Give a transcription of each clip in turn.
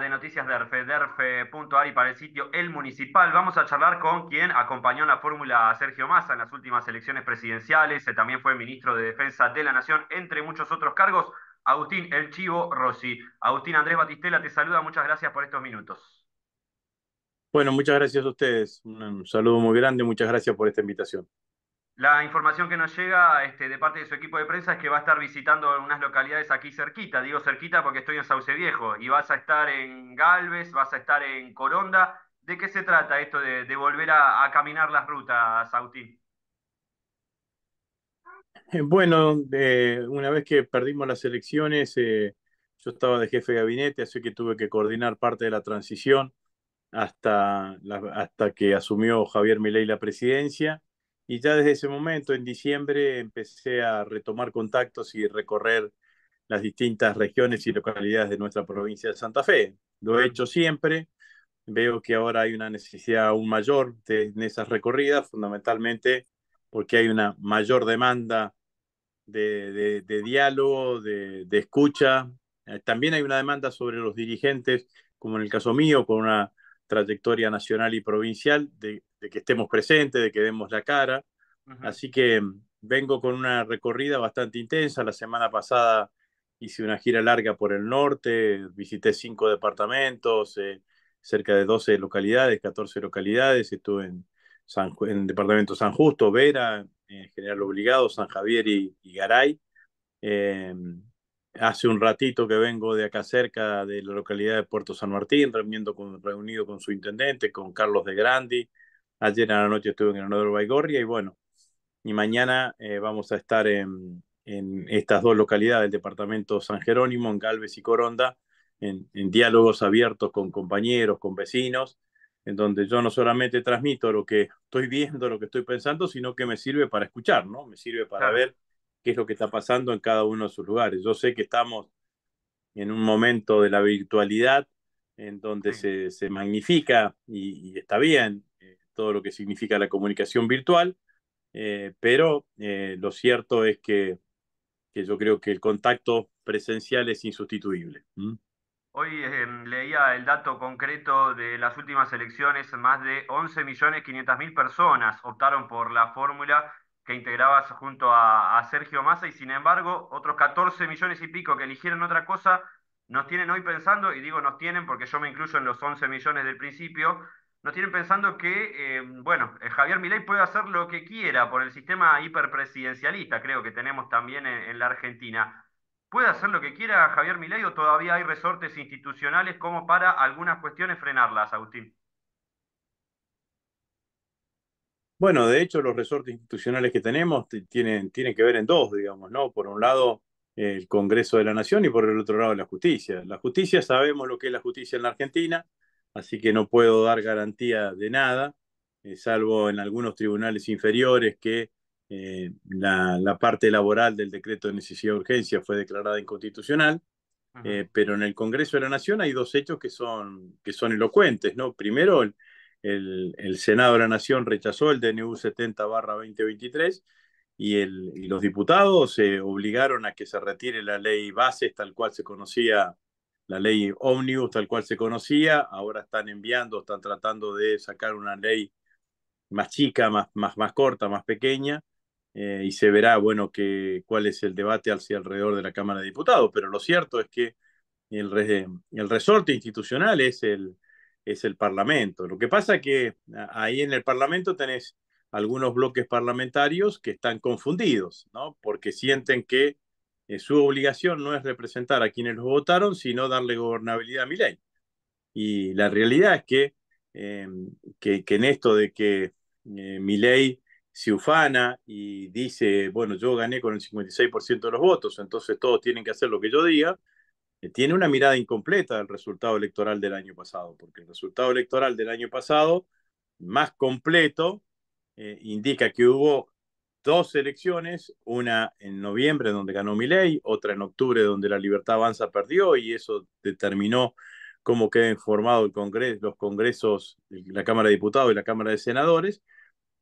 de noticias DERFE, derfe.ar y para el sitio El Municipal. Vamos a charlar con quien acompañó la fórmula a Sergio Massa en las últimas elecciones presidenciales. Eh, también fue ministro de Defensa de la Nación, entre muchos otros cargos. Agustín El Chivo Rossi. Agustín Andrés Batistela te saluda. Muchas gracias por estos minutos. Bueno, muchas gracias a ustedes. Un saludo muy grande. Muchas gracias por esta invitación. La información que nos llega este, de parte de su equipo de prensa es que va a estar visitando unas localidades aquí cerquita, digo cerquita porque estoy en Sauce Viejo, y vas a estar en Galvez, vas a estar en Coronda. ¿De qué se trata esto de, volver a, caminar las rutas, Sautín? Eh, bueno, una vez que perdimos las elecciones, eh, yo estaba de jefe de gabinete, así que tuve que coordinar parte de la transición hasta, hasta que asumió Javier Milei la presidencia y ya desde ese momento, en diciembre, empecé a retomar contactos y recorrer las distintas regiones y localidades de nuestra provincia de Santa Fe. Lo he hecho siempre. Veo que ahora hay una necesidad aún mayor de, en esas recorridas, fundamentalmente porque hay una mayor demanda de, diálogo, de, de escucha. Eh, también hay una demanda sobre los dirigentes, como en el caso mío, con una trayectoria nacional y provincial, de de que estemos presentes, de que demos la cara. Así que mm, vengo con una recorrida bastante intensa. La semana pasada hice una gira larga por el norte, visité cinco departamentos, eh, cerca de 12 localidades, 14 localidades. Estuve en, en el departamento San Justo, Vera, General Obligado, San Javier y, Garay. Em, hace un ratito que vengo de acá cerca de la localidad de Puerto San Martín, con, reunido con su intendente, con Carlos de Grandi, Ayer en la noche estuve en el honor de Baigorria y bueno, y mañana eh, vamos a estar en, estas dos localidades del departamento San Jerónimo, en Galvez y Coronda, en, diálogos abiertos con compañeros, con vecinos, en donde yo no solamente transmito lo que estoy viendo, lo que estoy pensando, sino que me sirve para escuchar, ¿no? Me sirve para ver qué es lo que está pasando en cada uno de sus lugares. Yo sé que estamos en un momento de la virtualidad en donde se, se, magnifica y está bien todo lo que significa la comunicación virtual, eh, pero eh, lo cierto es que, que, yo creo que el contacto presencial es insustituible. Hoy eh, leía el dato concreto de las últimas elecciones, más de 11.500.000 personas optaron por la fórmula que integrabas junto a, a, Sergio Massa y sin embargo otros 14 millones y pico que eligieron otra cosa nos tienen hoy pensando, y digo nos tienen porque yo me incluyo en los 11 millones del principio, nos tienen pensando que, eh, bueno, eh, Javier Milei puede hacer lo que quiera por el sistema hiperpresidencialista, creo que tenemos también en, la Argentina. ¿Puede hacer lo que quiera Javier Milei o todavía hay resortes institucionales como para algunas cuestiones frenarlas, Agustín? Bueno, de hecho, los resortes institucionales que tenemos tienen, tienen que ver en dos, digamos, ¿no? Por un lado, el Congreso de la Nación y por el otro lado, la justicia. La justicia, sabemos lo que es la justicia en la Argentina, así que no puedo dar garantía de nada, eh, salvo en algunos tribunales inferiores que eh, la, parte laboral del decreto de necesidad de urgencia fue declarada inconstitucional, eh, pero en el Congreso de la Nación hay dos hechos que son, que son elocuentes. ¿no? Primero, el, Senado de la Nación rechazó el DNU 70-2023 y, y los diputados se obligaron a que se retire la ley bases tal cual se conocía la ley ómnibus tal cual se conocía, ahora están enviando, están tratando de sacar una ley más chica, más, más, corta, más pequeña, eh, y se verá, bueno, cuál es el debate alrededor de la Cámara de Diputados, pero lo cierto es que el, el resorte institucional es el, es el Parlamento. Lo que pasa es que ahí en el Parlamento tenés algunos bloques parlamentarios que están confundidos, ¿no? Porque sienten que eh, su obligación no es representar a quienes los votaron, sino darle gobernabilidad a mi Y la realidad es eh, que, que, en esto de que eh, mi ley se ufana y dice, bueno, yo gané con el 56% de los votos, entonces todos tienen que hacer lo que yo diga, tiene una mirada incompleta del resultado electoral del año pasado, porque el resultado electoral del año pasado, más completo, indica que hubo dos elecciones, una en noviembre donde ganó Milei, otra en octubre donde la Libertad Avanza perdió y eso determinó cómo queden formados el congreso, los congresos, la Cámara de Diputados y la Cámara de Senadores.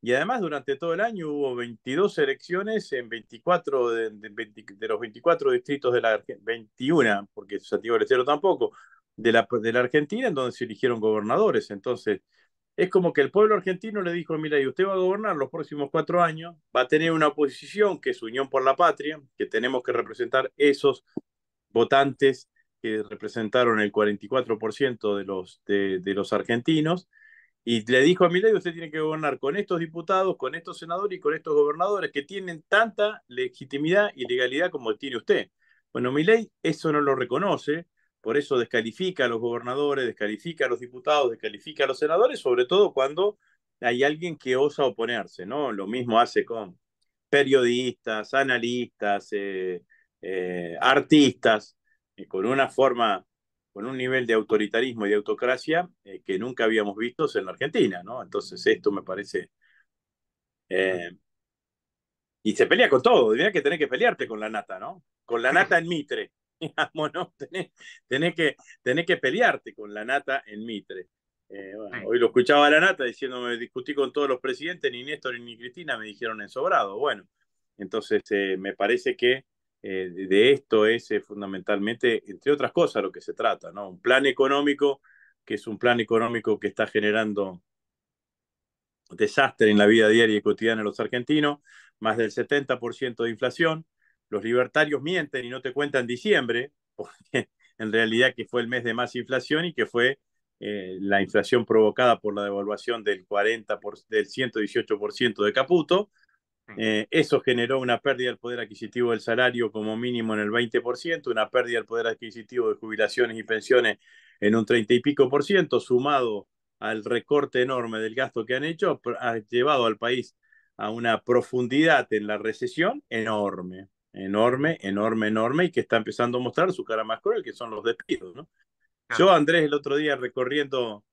Y además durante todo el año hubo 22 elecciones en 24 de, de, los 24 distritos de la Argentina, 21, porque Santiago del tampoco, de la, de la Argentina, en donde se eligieron gobernadores. Entonces, es como que el pueblo argentino le dijo, a Milei, usted va a gobernar los próximos cuatro años, va a tener una oposición que es Unión por la Patria, que tenemos que representar esos votantes que representaron el 44% de los, de, los argentinos, y le dijo a Milei, usted tiene que gobernar con estos diputados, con estos senadores y con estos gobernadores que tienen tanta legitimidad y legalidad como tiene usted. Bueno, Milei eso no lo reconoce, por eso descalifica a los gobernadores, descalifica a los diputados, descalifica a los senadores, sobre todo cuando hay alguien que osa oponerse, ¿no? Lo mismo hace con periodistas, analistas, eh, eh, artistas, eh, con una forma, con un nivel de autoritarismo y de autocracia que nunca habíamos visto en la Argentina, ¿no? Entonces esto me parece... y se pelea con todo, Tendría que tener que pelearte con la nata, ¿no? Con la nata en Mitre. digamos, ¿no? Tenés, que, que pelearte con la nata en Mitre. Eh, hoy lo escuchaba la nata diciéndome, discutí con todos los presidentes, ni Néstor ni Cristina me dijeron ensobrado Bueno, entonces eh, me parece que eh, de esto es fundamentalmente, entre otras cosas, lo que se trata, ¿no? Un plan económico, que es un plan económico que está generando desastre en la vida diaria y cotidiana de los argentinos, más del 70% de inflación, los libertarios mienten y no te cuentan diciembre, porque en realidad que fue el mes de más inflación y que fue eh, la inflación provocada por la devaluación del, 40 del 118% de Caputo. Mm. Eh, eso generó una pérdida del poder adquisitivo del salario como mínimo en el 20%, una pérdida del poder adquisitivo de jubilaciones y pensiones en un 30 y pico por ciento, sumado al recorte enorme del gasto que han hecho, ha llevado al país a una profundidad en la recesión enorme enorme, enorme, enorme y que está empezando a mostrar su cara más cruel, que son los despidos. ¿no? Yo, Andrés, el otro día recorriendo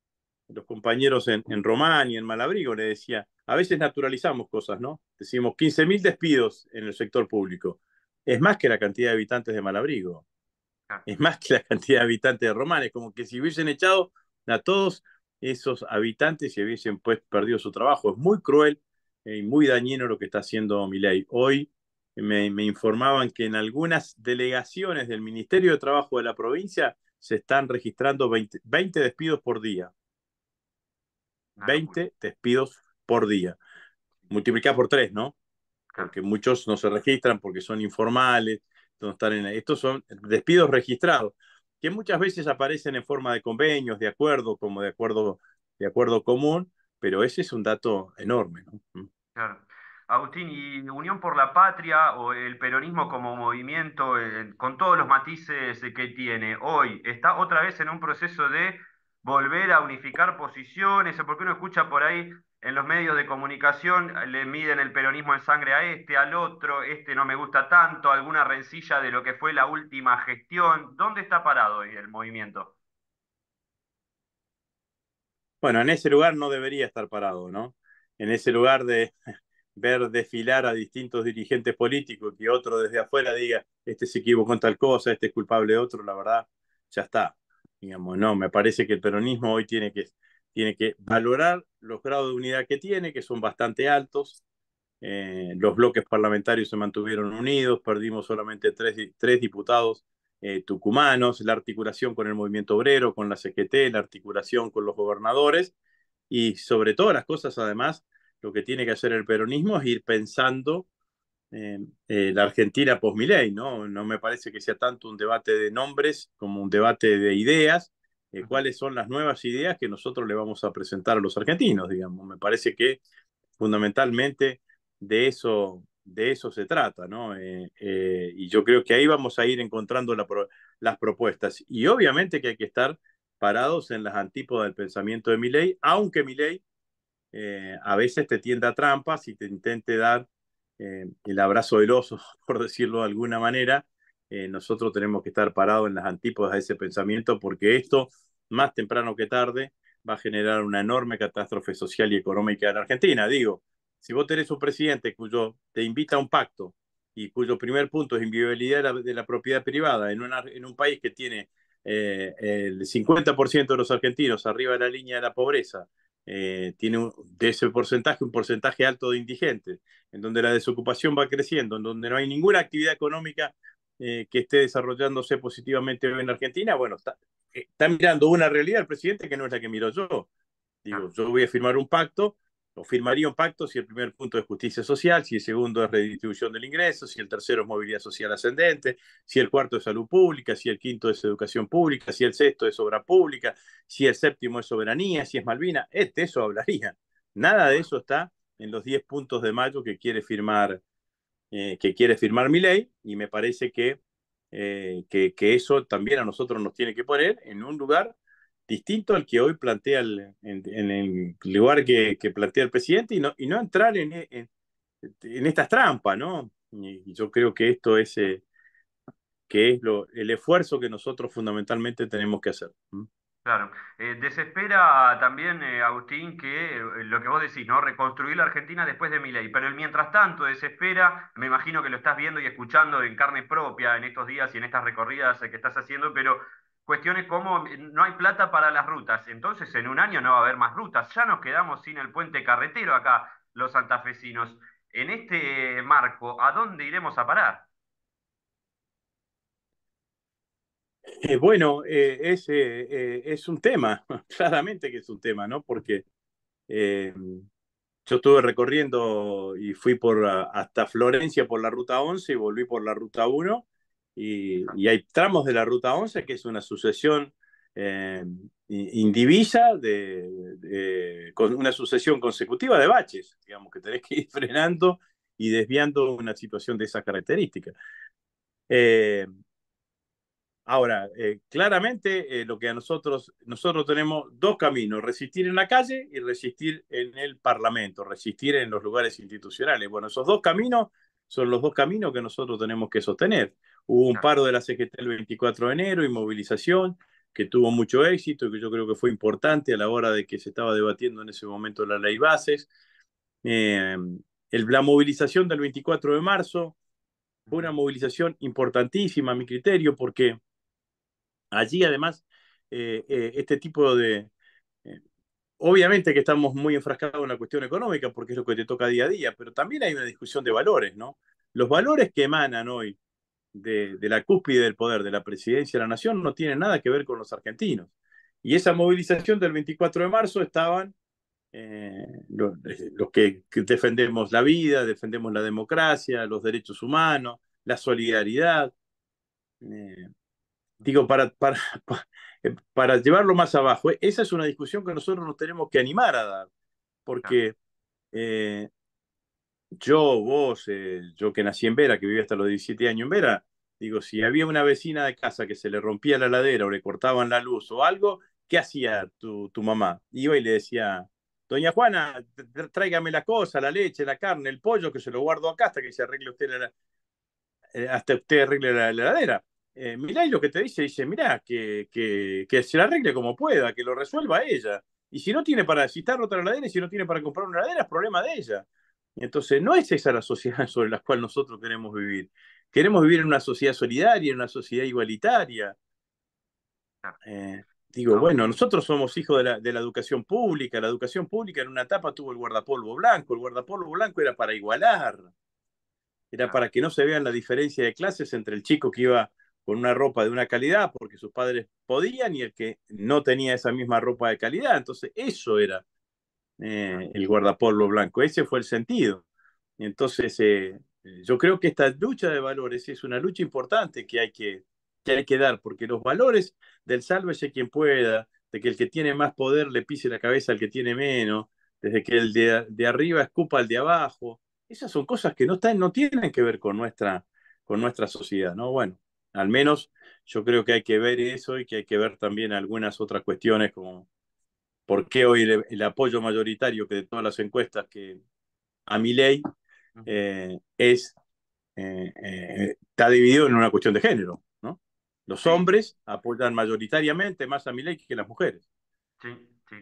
los compañeros en, en Román y en Malabrigo, le decía, a veces naturalizamos cosas, ¿no? Decimos 15.000 despidos en el sector público. Es más que la cantidad de habitantes de Malabrigo. Ah. Es más que la cantidad de habitantes de Román. Es como que si hubiesen echado a todos esos habitantes y hubiesen pues, perdido su trabajo. Es muy cruel eh, y muy dañino lo que está haciendo Milei. Hoy me, informaban que en algunas delegaciones del Ministerio de Trabajo de la provincia se están registrando 20, despidos por día. 20 ah, despidos por día. Multiplicado por tres, ¿no? Porque muchos no se registran porque son informales, están en... Estos son despidos registrados, que muchas veces aparecen en forma de convenios, de acuerdo, como de acuerdo, de acuerdo común, pero ese es un dato enorme, ¿no? Agustín, y Unión por la Patria o el peronismo como movimiento, eh, con todos los matices eh, que tiene hoy, está otra vez en un proceso de volver a unificar posiciones, porque uno escucha por ahí en los medios de comunicación, eh, le miden el peronismo en sangre a este, al otro, este no me gusta tanto, alguna rencilla de lo que fue la última gestión. ¿Dónde está parado hoy el movimiento? Bueno, en ese lugar no debería estar parado, ¿no? En ese lugar de, ver desfilar a distintos dirigentes políticos, que otro desde afuera diga, este se equivocó en tal cosa, este es culpable de otro, la verdad, ya está. Digamos, no, me parece que el peronismo hoy tiene que, tiene que valorar los grados de unidad que tiene, que son bastante altos. Eh, los bloques parlamentarios se mantuvieron unidos, perdimos solamente tres, tres diputados eh, tucumanos, la articulación con el movimiento obrero, con la CGT, la articulación con los gobernadores y sobre todas las cosas, además, lo que tiene que hacer el peronismo es ir pensando eh, eh, la Argentina post-Milei, ¿no? No me parece que sea tanto un debate de nombres como un debate de ideas, eh, cuáles son las nuevas ideas que nosotros le vamos a presentar a los argentinos, digamos. Me parece que fundamentalmente de eso, de eso se trata, ¿no? y yo creo que ahí vamos a ir encontrando las propuestas. Y obviamente que hay que estar parados en las antípodas del pensamiento de Milei, aunque Milei eh, a veces te tienda trampas y te intente dar eh, el abrazo del oso, por decirlo de alguna manera. Eh, nosotros tenemos que estar parados en las antípodas de ese pensamiento porque esto, más temprano que tarde, va a generar una enorme catástrofe social y económica en Argentina. Digo, si vos tenés un presidente cuyo te invita a un pacto y cuyo primer punto es inviabilidad de la, propiedad privada en, un país que tiene el 50% de los argentinos arriba de la línea de la pobreza, eh, tiene de ese porcentaje un porcentaje alto de indigentes, en donde la desocupación va creciendo, en donde no hay ninguna actividad económica eh, que esté desarrollándose positivamente en Argentina, bueno, está, eh, está mirando una realidad el presidente que no es la que miro yo. Ah. Digo, yo voy a firmar un pacto o firmaría un pacto si el primer punto es justicia social, si el segundo es redistribución del ingreso, si el tercero es movilidad social ascendente, si el cuarto es salud pública, si el quinto es educación pública, si el sexto es obra pública, si el séptimo es soberanía, si es Malvina, este, eso hablaría. Nada de eso está en los 10 puntos de mayo que quiere firmar, eh, que quiere firmar mi ley, y me parece eh, que, que eso también a nosotros nos tiene que poner en un lugar distinto al que hoy plantea en, el lugar que, plantea el presidente y no, entrar en, estas trampas, ¿no? yo creo que esto es, eh, que es lo, el esfuerzo que nosotros fundamentalmente tenemos que hacer. Claro. Eh, desespera también, eh, Agustín, que lo que vos decís, ¿no? Reconstruir la Argentina después de ley, Pero mientras tanto desespera, me imagino que lo estás viendo y escuchando en carne propia en estos días y en estas recorridas que estás haciendo, pero cuestiones como eh, no hay plata para las rutas, entonces en un año no va a haber más rutas, ya nos quedamos sin el puente carretero acá, los santafesinos. En este marco, ¿a dónde iremos a parar? Eh, bueno, eh, es, es, un tema, claramente que es un tema, ¿no? Porque yo estuve recorriendo y fui por, hasta Florencia por la ruta 11 y volví por la ruta 1 y, hay tramos de la Ruta 11 que es una sucesión eh, indivisa, con una sucesión consecutiva de baches, digamos, que tenés que ir frenando y desviando una situación de esas características. Eh, ahora, eh, claramente lo que a nosotros, nosotros tenemos dos caminos, resistir en la calle y resistir en el Parlamento, resistir en los lugares institucionales. Bueno, esos dos caminos son los dos caminos que nosotros tenemos que sostener. Hubo un ah. paro de la CGT el 24 de enero y movilización que tuvo mucho éxito, que yo creo que fue importante a la hora de que se estaba debatiendo en ese momento la ley bases. Eh, el, la movilización del 24 de marzo fue una movilización importantísima a mi criterio, porque allí además eh, eh, este tipo de... Obviamente que estamos muy enfrascados en la cuestión económica porque es lo que te toca día a día, pero también hay una discusión de valores, ¿no? Los valores que emanan hoy de, la cúspide del poder, de la presidencia de la nación, no tiene nada que ver con los argentinos. Y esa movilización del 24 de marzo estaban eh, eh, los, que, defendemos la vida, defendemos la democracia, los derechos humanos, la solidaridad. Eh, digo, para, para, para, llevarlo más abajo, esa es una discusión que nosotros nos tenemos que animar a dar, porque yo, vos, yo que nací en Vera, que viví hasta los 17 años en Vera, digo, si había una vecina de casa que se le rompía la ladera o le cortaban la luz o algo, ¿qué hacía tu, tu mamá? Iba y le decía, doña Juana, tráigame la cosa, la leche, la carne, el pollo, que se lo guardo acá hasta que se arregle usted la, eh, hasta usted arregle la, heladera. Eh, mirá y lo que te dice, dice, mirá, que, que, se la arregle como pueda, que lo resuelva ella. Y si no tiene para, si otra rota heladera y si no tiene para comprar una ladera es problema de ella entonces no es esa la sociedad sobre la cual nosotros queremos vivir. Queremos vivir en una sociedad solidaria, en una sociedad igualitaria. Ah. Eh, digo, bueno, nosotros somos hijos de la, de la educación pública. La educación pública en una etapa tuvo el guardapolvo blanco. El guardapolvo blanco era para igualar. Era ah. para que no se vean la diferencia de clases entre el chico que iba con una ropa de una calidad porque sus padres podían y el que no tenía esa misma ropa de calidad. Entonces, eso era eh, el guardapolvo blanco. Ese fue el sentido. Entonces, eh, yo creo que esta lucha de valores es una lucha importante que hay que, que hay que dar, porque los valores del sálvese quien pueda, de que el que tiene más poder le pise la cabeza al que tiene menos, desde que el de, arriba escupa al de abajo, esas son cosas que no, están, no tienen que ver con nuestra, con nuestra sociedad, ¿no? Bueno, al menos yo creo que hay que ver eso y que hay que ver también algunas otras cuestiones como por qué hoy el, apoyo mayoritario que de todas las encuestas que a mi ley eh, es, eh, eh, está dividido en una cuestión de género. ¿no? Los hombres apoyan mayoritariamente más a mi ley que las mujeres.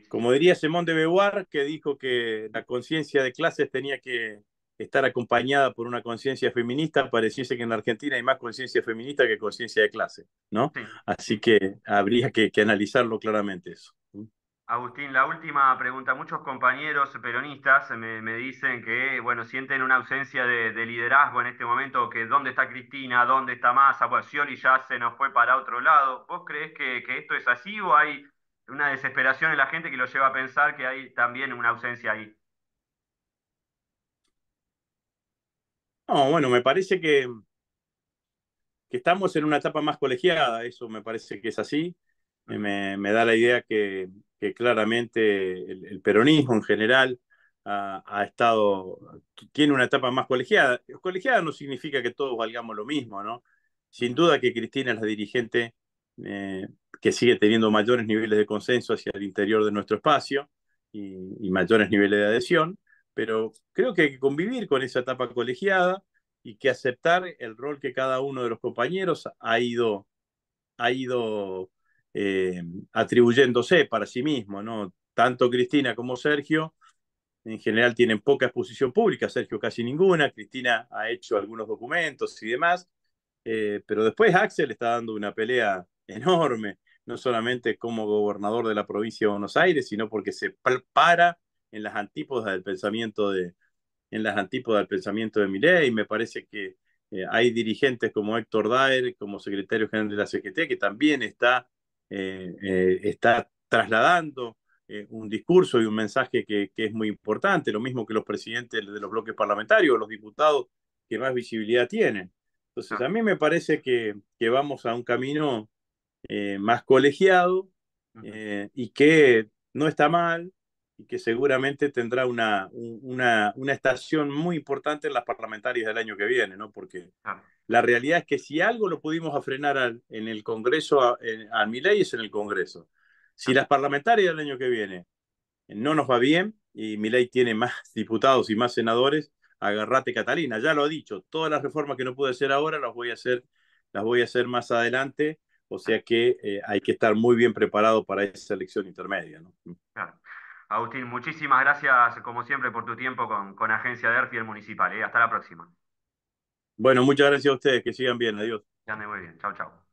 Como diría Simón de Beauvoir, que dijo que la conciencia de clases tenía que estar acompañada por una conciencia feminista, pareciese que en Argentina hay más conciencia feminista que conciencia de clase, ¿no? Así que habría que analizarlo claramente eso. Agustín, la última pregunta. Muchos compañeros peronistas me, dicen que, bueno, sienten una ausencia de, liderazgo en este momento, que dónde está Cristina, dónde está Massa, bueno, Scioli ya se nos fue para otro lado. ¿Vos crees que, esto es así o hay una desesperación en la gente que lo lleva a pensar que hay también una ausencia ahí? No, bueno, me parece que, que estamos en una etapa más colegiada, eso me parece que es así. me da la idea que que claramente el, peronismo en general ha, estado, tiene una etapa más colegiada. Colegiada no significa que todos valgamos lo mismo, ¿no? Sin duda que Cristina es la dirigente eh, que sigue teniendo mayores niveles de consenso hacia el interior de nuestro espacio y, y mayores niveles de adhesión, pero creo que hay que convivir con esa etapa colegiada y que aceptar el rol que cada uno de los compañeros ha ido, ha ido eh, atribuyéndose para sí mismo, ¿no? Tanto Cristina como Sergio en general tienen poca exposición pública, Sergio casi ninguna, Cristina ha hecho algunos documentos y demás, eh, pero después Axel está dando una pelea enorme, no solamente como gobernador de la provincia de Buenos Aires, sino porque se para en las antípodas del pensamiento de, en las antípodas del pensamiento de Milei, me parece que eh, hay dirigentes como Héctor Daer, como secretario general de la CGT, que también está eh, eh, está trasladando eh, un discurso y un mensaje que, es muy importante, lo mismo que los presidentes de los bloques parlamentarios, los diputados que más visibilidad tienen. Entonces, ah. a mí me parece que, vamos a un camino más colegiado y que no está mal, que seguramente tendrá una, una, una, estación muy importante en las parlamentarias del año que viene, ¿no? Porque ah. la realidad es que si algo lo pudimos frenar en el Congreso, a, mi ley es en el Congreso. Si ah. las parlamentarias del año que viene eh, no nos va bien y mi ley tiene más diputados y más senadores, agarrate Catalina, ya lo ha dicho, todas las reformas que no pude hacer ahora las voy a hacer, las voy a hacer más adelante, o sea ah. que eh, hay que estar muy bien preparado para esa elección intermedia, ¿no? Claro. Agustín, muchísimas gracias, como siempre, por tu tiempo con, con Agencia de el Municipal. ¿eh? Hasta la próxima. Bueno, muchas gracias a ustedes. Que sigan bien. Adiós. Que anden muy bien. chao chau.